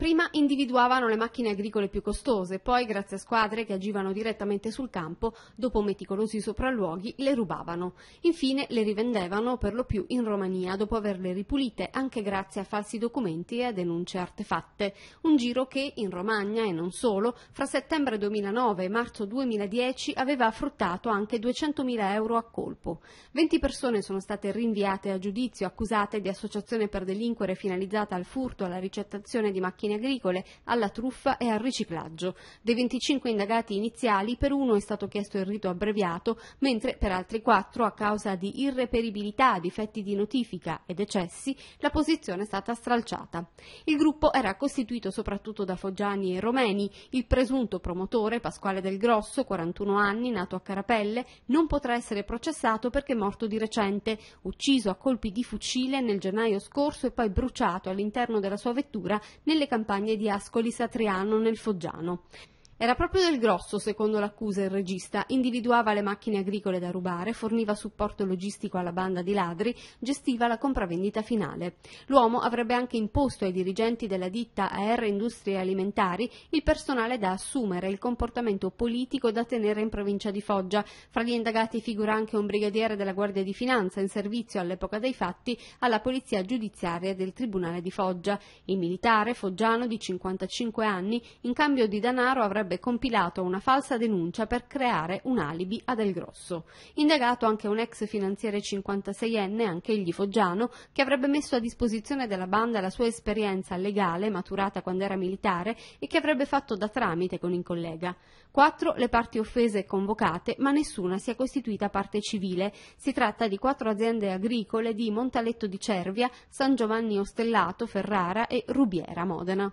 Prima individuavano le macchine agricole più costose, poi grazie a squadre che agivano direttamente sul campo, dopo meticolosi sopralluoghi, le rubavano. Infine le rivendevano per lo più in Romania dopo averle ripulite anche grazie a falsi documenti e a denunce artefatte. Un giro che in Romagna e non solo, fra settembre 2009 e marzo 2010 aveva fruttato anche 200.000 euro a colpo. 20 persone sono state rinviate a giudizio accusate di associazione per delinquere finalizzata al furto, alla ricettazione di macchine macchine agricole, alla truffa e al riciclaggio. Dei 25 indagati iniziali, per uno è stato chiesto il rito abbreviato, mentre per altri quattro, a causa di irreperibilità, difetti di notifica e decessi, la posizione è stata stralciata. Il gruppo era costituito soprattutto da foggiani e romeni. Il presunto promotore, Pasquale Del Grosso, 41 anni, nato a Carapelle, non potrà essere processato perché è morto di recente, ucciso a colpi di fucile nel gennaio scorso e poi bruciato all'interno della sua vettura nelle campagne campagne di Ascoli Satriano nel Foggiano. Era proprio del grosso, secondo l'accusa il regista, individuava le macchine agricole da rubare, forniva supporto logistico alla banda di ladri, gestiva la compravendita finale. L'uomo avrebbe anche imposto ai dirigenti della ditta AR Industrie Alimentari il personale da assumere e il comportamento politico da tenere in provincia di Foggia. Fra gli indagati figura anche un brigadiere della Guardia di Finanza in servizio all'epoca dei fatti alla Polizia Giudiziaria del Tribunale di Foggia. Il militare foggiano di 55 anni in cambio di danaro, avrebbe avrebbe compilato una falsa denuncia per creare un alibi a Del Grosso. Indagato anche un ex finanziere 56enne, anche egli foggiano, che avrebbe messo a disposizione della banda la sua esperienza legale maturata quando era militare e che avrebbe fatto da tramite con il collega. Quattro le parti offese convocate, ma nessuna si è costituita parte civile. Si tratta di quattro aziende agricole di Montaletto di Cervia, San Giovanni Ostellato, Ferrara e Rubiera Modena.